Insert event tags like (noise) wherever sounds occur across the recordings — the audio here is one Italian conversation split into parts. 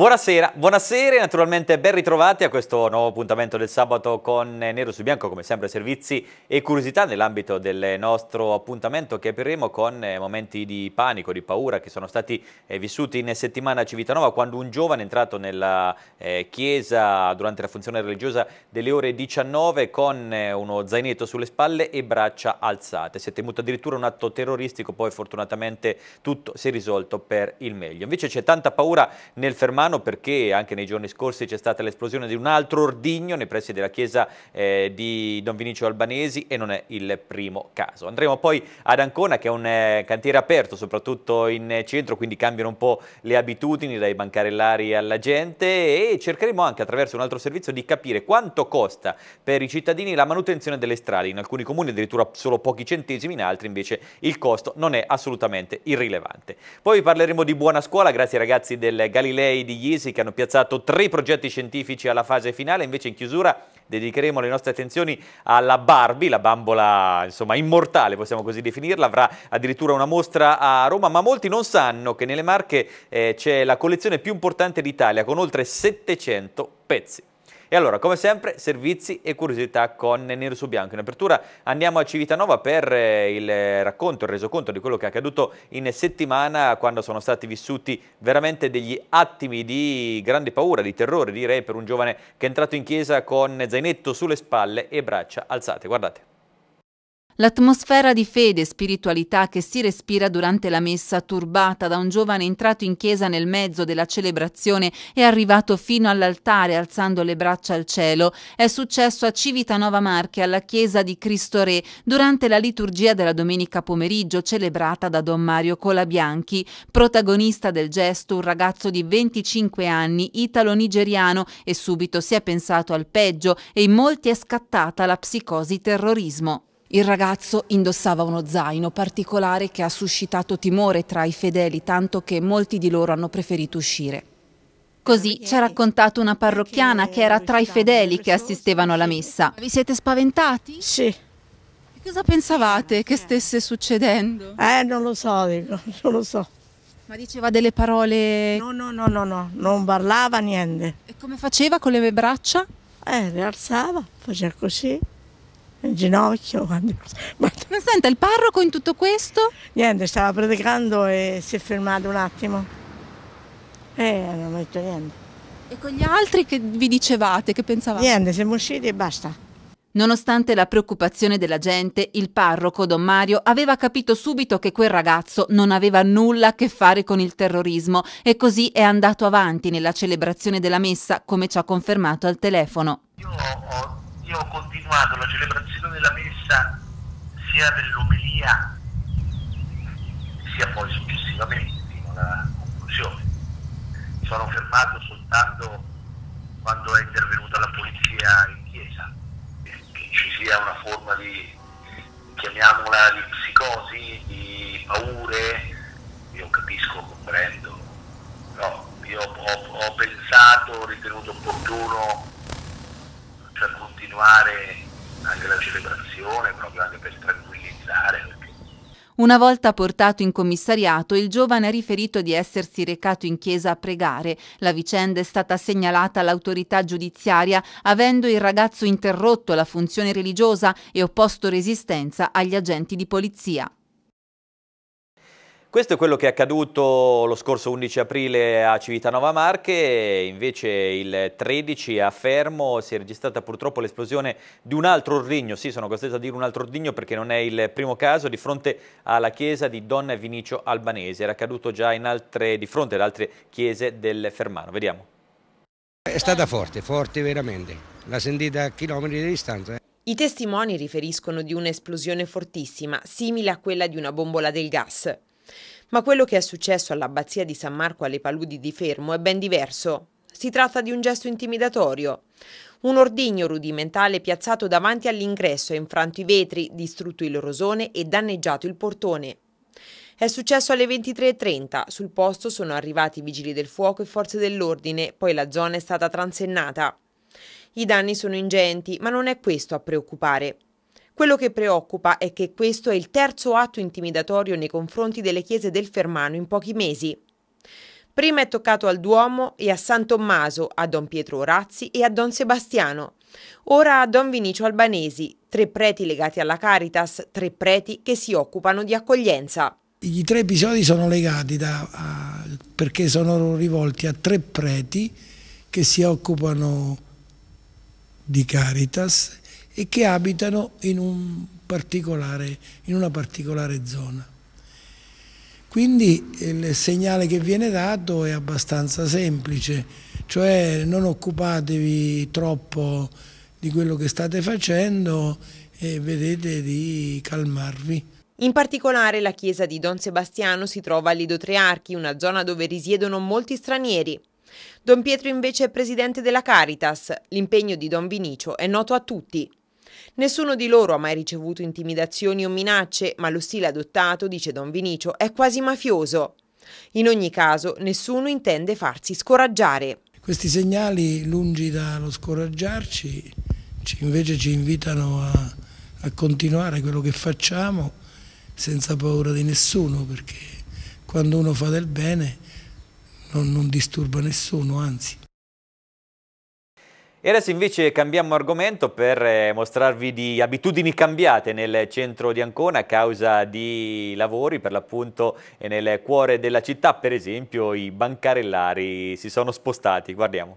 Buonasera, buonasera naturalmente ben ritrovati a questo nuovo appuntamento del sabato con Nero su Bianco, come sempre servizi e curiosità nell'ambito del nostro appuntamento che apriremo con eh, momenti di panico, di paura che sono stati eh, vissuti in settimana a Civitanova quando un giovane è entrato nella eh, chiesa durante la funzione religiosa delle ore 19 con uno zainetto sulle spalle e braccia alzate. Si è temuto addirittura un atto terroristico, poi fortunatamente tutto si è risolto per il meglio. Invece c'è tanta paura nel fermare Milano perché anche nei giorni scorsi c'è stata l'esplosione di un altro ordigno nei pressi della chiesa eh, di Don Vinicio Albanesi e non è il primo caso. Andremo poi ad Ancona che è un eh, cantiere aperto soprattutto in centro quindi cambiano un po' le abitudini dai bancarellari alla gente e cercheremo anche attraverso un altro servizio di capire quanto costa per i cittadini la manutenzione delle strade. In alcuni comuni addirittura solo pochi centesimi, in altri invece il costo non è assolutamente irrilevante. Poi parleremo di buona scuola grazie ai ragazzi del Galilei di Iesi che hanno piazzato tre progetti scientifici alla fase finale, invece in chiusura dedicheremo le nostre attenzioni alla Barbie, la bambola insomma immortale possiamo così definirla, avrà addirittura una mostra a Roma, ma molti non sanno che nelle Marche eh, c'è la collezione più importante d'Italia con oltre 700 pezzi. E allora, come sempre, servizi e curiosità con Nero su Bianco. In apertura andiamo a Civitanova per eh, il racconto, il resoconto di quello che è accaduto in settimana quando sono stati vissuti veramente degli attimi di grande paura, di terrore, direi, per un giovane che è entrato in chiesa con zainetto sulle spalle e braccia alzate. Guardate. L'atmosfera di fede e spiritualità che si respira durante la messa, turbata da un giovane entrato in chiesa nel mezzo della celebrazione e arrivato fino all'altare alzando le braccia al cielo, è successo a Civitanova Marche alla chiesa di Cristo Re durante la liturgia della domenica pomeriggio celebrata da Don Mario Colabianchi. Protagonista del gesto un ragazzo di 25 anni, italo-nigeriano, e subito si è pensato al peggio e in molti è scattata la psicosi terrorismo. Il ragazzo indossava uno zaino particolare che ha suscitato timore tra i fedeli, tanto che molti di loro hanno preferito uscire. Così ci ha raccontato una parrocchiana che era tra i fedeli che assistevano alla messa. Vi siete spaventati? Sì. Cosa pensavate che stesse succedendo? Eh, non lo so, dico, (laughs) non lo so. Ma diceva delle parole... No, no, no, no, no, non parlava niente. E come faceva con le braccia? Eh, le alzava, faceva così in ginocchio. Quando... (laughs) Ma senta, il parroco in tutto questo? Niente, stava predicando e si è fermato un attimo. E eh, non ho detto niente. E con gli altri che vi dicevate, che pensavate? Niente, siamo usciti e basta. Nonostante la preoccupazione della gente, il parroco Don Mario aveva capito subito che quel ragazzo non aveva nulla a che fare con il terrorismo e così è andato avanti nella celebrazione della messa, come ci ha confermato al telefono. Io ho, io ho l'idea dell'omelia sia poi successivamente fino alla conclusione. Mi sono fermato soltanto quando è intervenuta la polizia in chiesa, che ci sia una forma di, chiamiamola, di psicosi, di paure, io capisco, comprendo, però io ho, ho pensato, ho ritenuto opportuno cioè, continuare anche la celebrazione, proprio anche per tranquillizzare. Una volta portato in commissariato, il giovane ha riferito di essersi recato in chiesa a pregare. La vicenda è stata segnalata all'autorità giudiziaria, avendo il ragazzo interrotto la funzione religiosa e opposto resistenza agli agenti di polizia. Questo è quello che è accaduto lo scorso 11 aprile a Civitanova Marche, invece il 13 a Fermo si è registrata purtroppo l'esplosione di un altro ordigno, sì sono costretto a dire un altro ordigno perché non è il primo caso, di fronte alla chiesa di Don Vinicio Albanese, era accaduto già altre, di fronte ad altre chiese del Fermano, vediamo. È stata forte, forte veramente, l'ha sentita a chilometri di distanza. Eh. I testimoni riferiscono di un'esplosione fortissima, simile a quella di una bombola del gas. Ma quello che è successo all'abbazia di San Marco alle paludi di Fermo è ben diverso. Si tratta di un gesto intimidatorio. Un ordigno rudimentale piazzato davanti all'ingresso ha infranto i vetri, distrutto il rosone e danneggiato il portone. È successo alle 23.30, sul posto sono arrivati vigili del fuoco e forze dell'ordine, poi la zona è stata transennata. I danni sono ingenti, ma non è questo a preoccupare. Quello che preoccupa è che questo è il terzo atto intimidatorio nei confronti delle chiese del Fermano in pochi mesi. Prima è toccato al Duomo e a San Tommaso, a Don Pietro Orazzi e a Don Sebastiano. Ora a Don Vinicio Albanesi, tre preti legati alla Caritas, tre preti che si occupano di accoglienza. I tre episodi sono legati da, a, perché sono rivolti a tre preti che si occupano di Caritas e che abitano in, un in una particolare zona. Quindi eh, il segnale che viene dato è abbastanza semplice, cioè non occupatevi troppo di quello che state facendo e vedete di calmarvi. In particolare la chiesa di Don Sebastiano si trova a Lido Trearchi, una zona dove risiedono molti stranieri. Don Pietro invece è presidente della Caritas. L'impegno di Don Vinicio è noto a tutti. Nessuno di loro ha mai ricevuto intimidazioni o minacce, ma lo stile adottato, dice Don Vinicio, è quasi mafioso. In ogni caso, nessuno intende farsi scoraggiare. Questi segnali, lungi dallo scoraggiarci, invece ci invitano a, a continuare quello che facciamo senza paura di nessuno, perché quando uno fa del bene non, non disturba nessuno, anzi e adesso invece cambiamo argomento per eh, mostrarvi di abitudini cambiate nel centro di Ancona a causa di lavori per l'appunto e nel cuore della città, per esempio i bancarellari si sono spostati, guardiamo.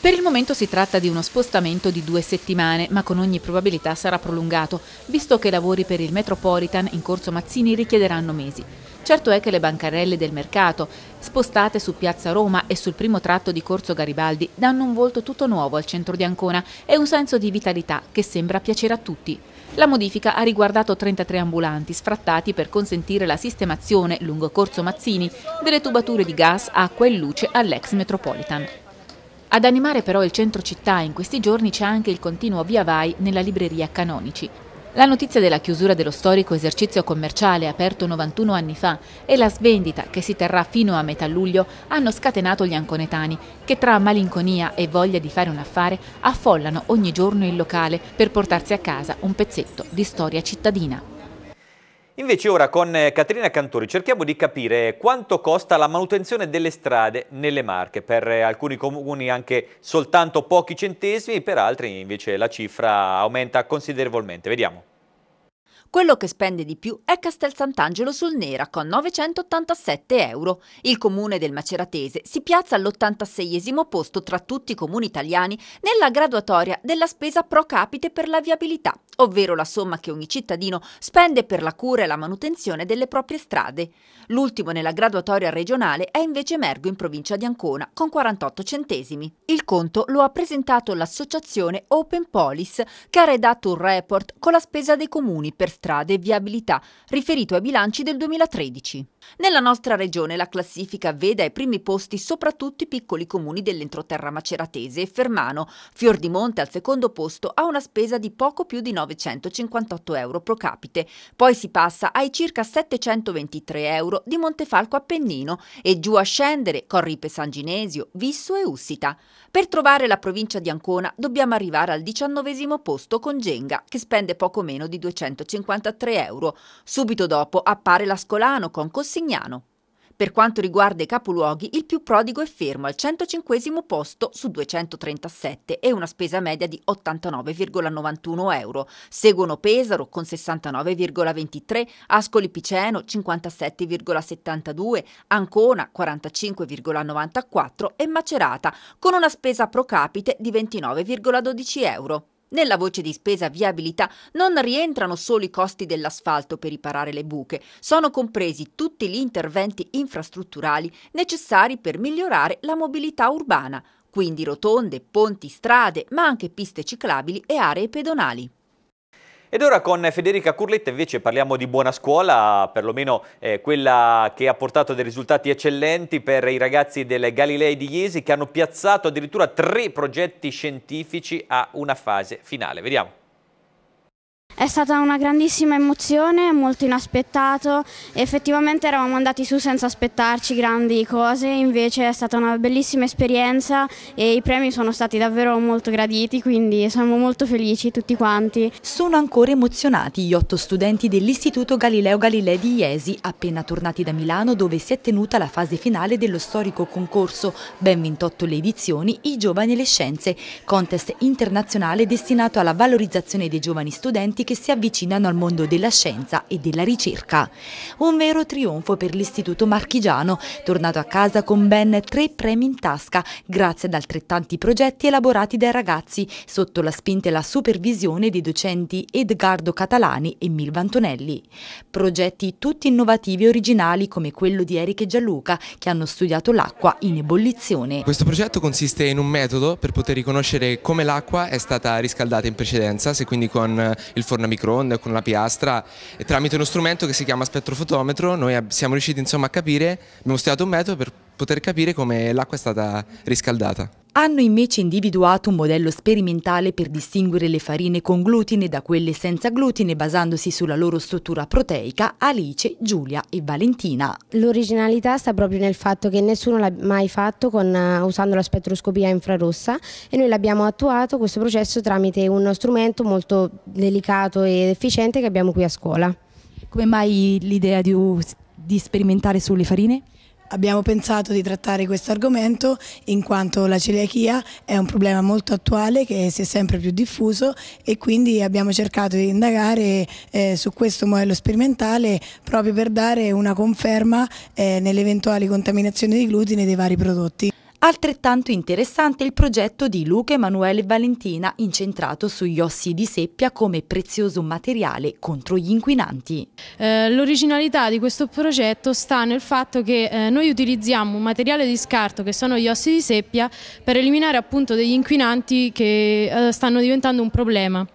Per il momento si tratta di uno spostamento di due settimane, ma con ogni probabilità sarà prolungato, visto che i lavori per il Metropolitan in corso Mazzini richiederanno mesi. Certo è che le bancarelle del mercato, spostate su Piazza Roma e sul primo tratto di Corso Garibaldi, danno un volto tutto nuovo al centro di Ancona e un senso di vitalità che sembra piacere a tutti. La modifica ha riguardato 33 ambulanti sfrattati per consentire la sistemazione, lungo Corso Mazzini, delle tubature di gas, acqua e luce all'ex Metropolitan. Ad animare però il centro città in questi giorni c'è anche il continuo via vai nella libreria Canonici, la notizia della chiusura dello storico esercizio commerciale aperto 91 anni fa e la svendita che si terrà fino a metà luglio hanno scatenato gli anconetani che tra malinconia e voglia di fare un affare affollano ogni giorno il locale per portarsi a casa un pezzetto di storia cittadina. Invece ora con eh, Caterina Cantori cerchiamo di capire quanto costa la manutenzione delle strade nelle Marche, per eh, alcuni comuni anche soltanto pochi centesimi, per altri invece la cifra aumenta considerevolmente. Vediamo. Quello che spende di più è Castel Sant'Angelo sul Nera con 987 euro. Il comune del Maceratese si piazza all'86 posto tra tutti i comuni italiani nella graduatoria della spesa pro capite per la viabilità, ovvero la somma che ogni cittadino spende per la cura e la manutenzione delle proprie strade. L'ultimo nella graduatoria regionale è invece Mergo in provincia di Ancona con 48 centesimi. Il conto lo ha presentato l'associazione Open Polis che ha redatto un report con la spesa dei comuni per strade e viabilità, riferito ai bilanci del 2013. Nella nostra regione la classifica vede ai primi posti soprattutto i piccoli comuni dell'entroterra maceratese e Fermano. Fior di Monte al secondo posto ha una spesa di poco più di 958 euro pro capite. Poi si passa ai circa 723 euro di Montefalco Appennino e giù a scendere Corripe San Ginesio, Visso e Ussita. Per trovare la provincia di Ancona dobbiamo arrivare al diciannovesimo posto con Genga che spende poco meno di 253 euro. Subito dopo appare l'Ascolano con Cossiglio Persignano. Per quanto riguarda i capoluoghi, il più prodigo è fermo al 105 posto su 237 e una spesa media di 89,91 euro. Seguono Pesaro con 69,23, Ascoli Piceno 57,72, Ancona 45,94 e Macerata con una spesa pro capite di 29,12 euro. Nella voce di spesa viabilità non rientrano solo i costi dell'asfalto per riparare le buche, sono compresi tutti gli interventi infrastrutturali necessari per migliorare la mobilità urbana, quindi rotonde, ponti, strade, ma anche piste ciclabili e aree pedonali. Ed ora con Federica Curletta invece parliamo di buona scuola, perlomeno eh, quella che ha portato dei risultati eccellenti per i ragazzi del Galilei di Iesi che hanno piazzato addirittura tre progetti scientifici a una fase finale. Vediamo. È stata una grandissima emozione, molto inaspettato, effettivamente eravamo andati su senza aspettarci grandi cose, invece è stata una bellissima esperienza e i premi sono stati davvero molto graditi, quindi siamo molto felici tutti quanti. Sono ancora emozionati gli otto studenti dell'Istituto Galileo Galilei di Iesi, appena tornati da Milano dove si è tenuta la fase finale dello storico concorso, ben 28 le edizioni, I Giovani e le Scienze, contest internazionale destinato alla valorizzazione dei giovani studenti studenti che si avvicinano al mondo della scienza e della ricerca. Un vero trionfo per l'Istituto Marchigiano, tornato a casa con ben tre premi in tasca, grazie ad altrettanti progetti elaborati dai ragazzi, sotto la spinta e la supervisione dei docenti Edgardo Catalani e Milva Antonelli. Progetti tutti innovativi e originali come quello di Eric e Gianluca, che hanno studiato l'acqua in ebollizione. Questo progetto consiste in un metodo per poter riconoscere come l'acqua è stata riscaldata in precedenza, se quindi con eh, il forno a microonde con la piastra e tramite uno strumento che si chiama spettrofotometro noi siamo riusciti insomma a capire, abbiamo studiato un metodo per poter capire come l'acqua è stata riscaldata. Hanno invece individuato un modello sperimentale per distinguere le farine con glutine da quelle senza glutine basandosi sulla loro struttura proteica Alice, Giulia e Valentina. L'originalità sta proprio nel fatto che nessuno l'ha mai fatto con, eh, usando la spettroscopia infrarossa e noi l'abbiamo attuato questo processo tramite uno strumento molto delicato ed efficiente che abbiamo qui a scuola. Come mai l'idea di, di sperimentare sulle farine? Abbiamo pensato di trattare questo argomento in quanto la celiachia è un problema molto attuale che si è sempre più diffuso e quindi abbiamo cercato di indagare eh, su questo modello sperimentale proprio per dare una conferma eh, nell'eventuale contaminazione di glutine dei vari prodotti. Altrettanto interessante il progetto di Luca Emanuele Valentina incentrato sugli ossi di seppia come prezioso materiale contro gli inquinanti. Eh, L'originalità di questo progetto sta nel fatto che eh, noi utilizziamo un materiale di scarto che sono gli ossi di seppia per eliminare appunto degli inquinanti che eh, stanno diventando un problema.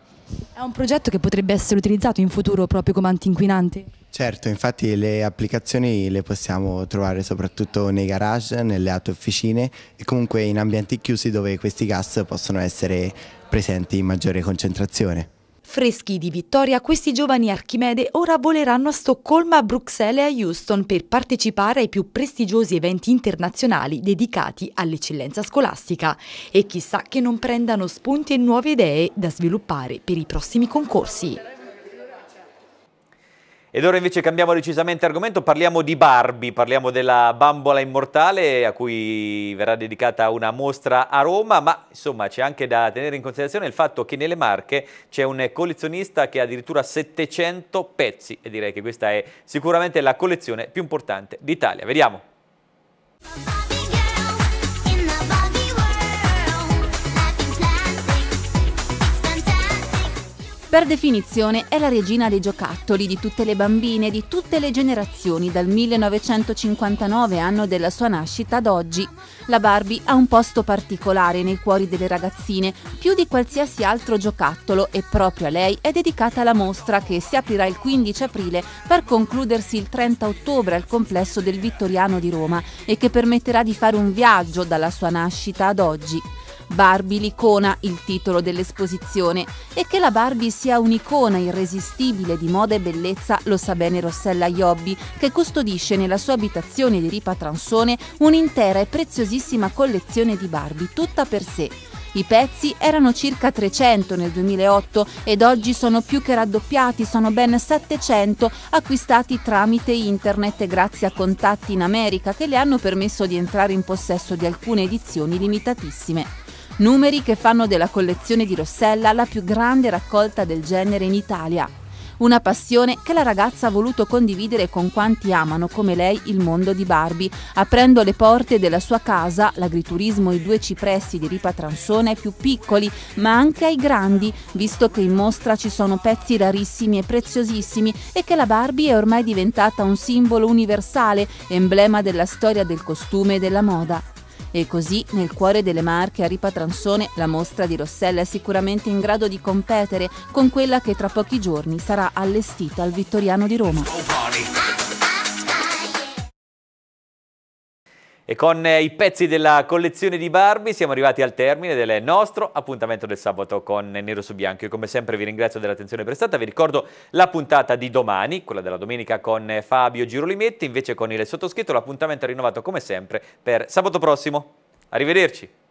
È un progetto che potrebbe essere utilizzato in futuro proprio come antinquinante? Certo, infatti le applicazioni le possiamo trovare soprattutto nei garage, nelle auto-officine e comunque in ambienti chiusi dove questi gas possono essere presenti in maggiore concentrazione. Freschi di vittoria, questi giovani Archimede ora voleranno a Stoccolma, a Bruxelles e a Houston per partecipare ai più prestigiosi eventi internazionali dedicati all'eccellenza scolastica e chissà che non prendano spunti e nuove idee da sviluppare per i prossimi concorsi. Ed ora invece cambiamo decisamente argomento, parliamo di Barbie, parliamo della bambola immortale a cui verrà dedicata una mostra a Roma, ma insomma c'è anche da tenere in considerazione il fatto che nelle Marche c'è un collezionista che ha addirittura 700 pezzi e direi che questa è sicuramente la collezione più importante d'Italia. Vediamo! Per definizione è la regina dei giocattoli di tutte le bambine di tutte le generazioni dal 1959, anno della sua nascita, ad oggi. La Barbie ha un posto particolare nei cuori delle ragazzine, più di qualsiasi altro giocattolo e proprio a lei è dedicata la mostra che si aprirà il 15 aprile per concludersi il 30 ottobre al complesso del Vittoriano di Roma e che permetterà di fare un viaggio dalla sua nascita ad oggi. Barbie l'icona, il titolo dell'esposizione, e che la Barbie sia un'icona irresistibile di moda e bellezza lo sa bene Rossella Iobbi, che custodisce nella sua abitazione di Ripa Transone un'intera e preziosissima collezione di Barbie, tutta per sé. I pezzi erano circa 300 nel 2008 ed oggi sono più che raddoppiati, sono ben 700 acquistati tramite internet e grazie a contatti in America che le hanno permesso di entrare in possesso di alcune edizioni limitatissime numeri che fanno della collezione di Rossella la più grande raccolta del genere in Italia. Una passione che la ragazza ha voluto condividere con quanti amano come lei il mondo di Barbie, aprendo le porte della sua casa, l'agriturismo i due cipressi di Ripa Transone ai più piccoli, ma anche ai grandi, visto che in mostra ci sono pezzi rarissimi e preziosissimi e che la Barbie è ormai diventata un simbolo universale, emblema della storia del costume e della moda. E così nel cuore delle Marche a Ripatranzone la mostra di Rossella è sicuramente in grado di competere con quella che tra pochi giorni sarà allestita al Vittoriano di Roma. E con eh, i pezzi della collezione di Barbie siamo arrivati al termine del nostro appuntamento del sabato con Nero su Bianco. Io come sempre vi ringrazio dell'attenzione prestata, vi ricordo la puntata di domani, quella della domenica con Fabio Girolimetti, invece con il sottoscritto l'appuntamento è rinnovato come sempre per sabato prossimo. Arrivederci!